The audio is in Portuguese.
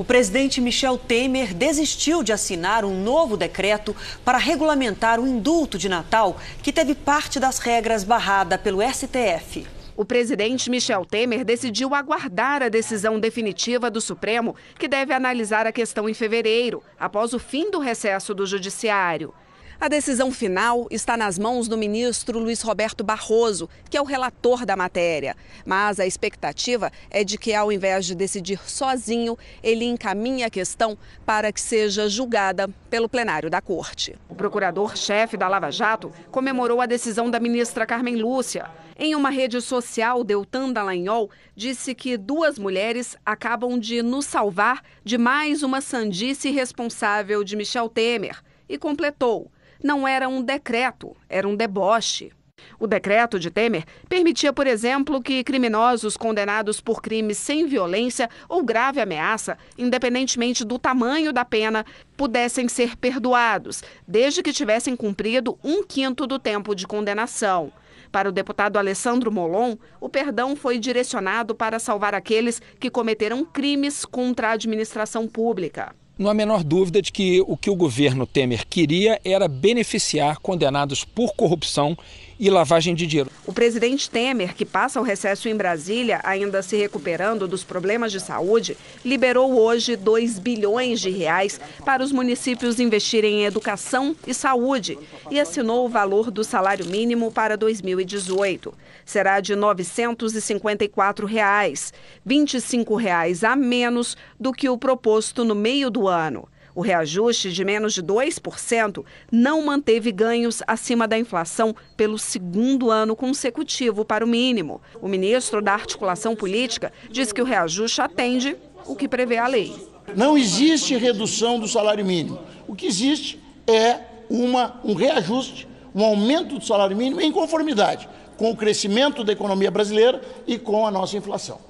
o presidente Michel Temer desistiu de assinar um novo decreto para regulamentar o indulto de Natal, que teve parte das regras barrada pelo STF. O presidente Michel Temer decidiu aguardar a decisão definitiva do Supremo, que deve analisar a questão em fevereiro, após o fim do recesso do Judiciário. A decisão final está nas mãos do ministro Luiz Roberto Barroso, que é o relator da matéria. Mas a expectativa é de que, ao invés de decidir sozinho, ele encaminhe a questão para que seja julgada pelo plenário da Corte. O procurador-chefe da Lava Jato comemorou a decisão da ministra Carmen Lúcia. Em uma rede social, Deltan Dallagnol disse que duas mulheres acabam de nos salvar de mais uma sandice irresponsável de Michel Temer e completou não era um decreto, era um deboche. O decreto de Temer permitia, por exemplo, que criminosos condenados por crimes sem violência ou grave ameaça, independentemente do tamanho da pena, pudessem ser perdoados, desde que tivessem cumprido um quinto do tempo de condenação. Para o deputado Alessandro Molon, o perdão foi direcionado para salvar aqueles que cometeram crimes contra a administração pública não há menor dúvida de que o que o governo Temer queria era beneficiar condenados por corrupção e lavagem de dinheiro. O presidente Temer, que passa o recesso em Brasília, ainda se recuperando dos problemas de saúde, liberou hoje 2 bilhões de reais para os municípios investirem em educação e saúde e assinou o valor do salário mínimo para 2018. Será de R$ 954, reais, R$ 25 reais a menos do que o proposto no meio do ano. O reajuste de menos de 2% não manteve ganhos acima da inflação pelo segundo ano consecutivo para o mínimo. O ministro da Articulação Política diz que o reajuste atende o que prevê a lei. Não existe redução do salário mínimo. O que existe é uma, um reajuste, um aumento do salário mínimo em conformidade com o crescimento da economia brasileira e com a nossa inflação.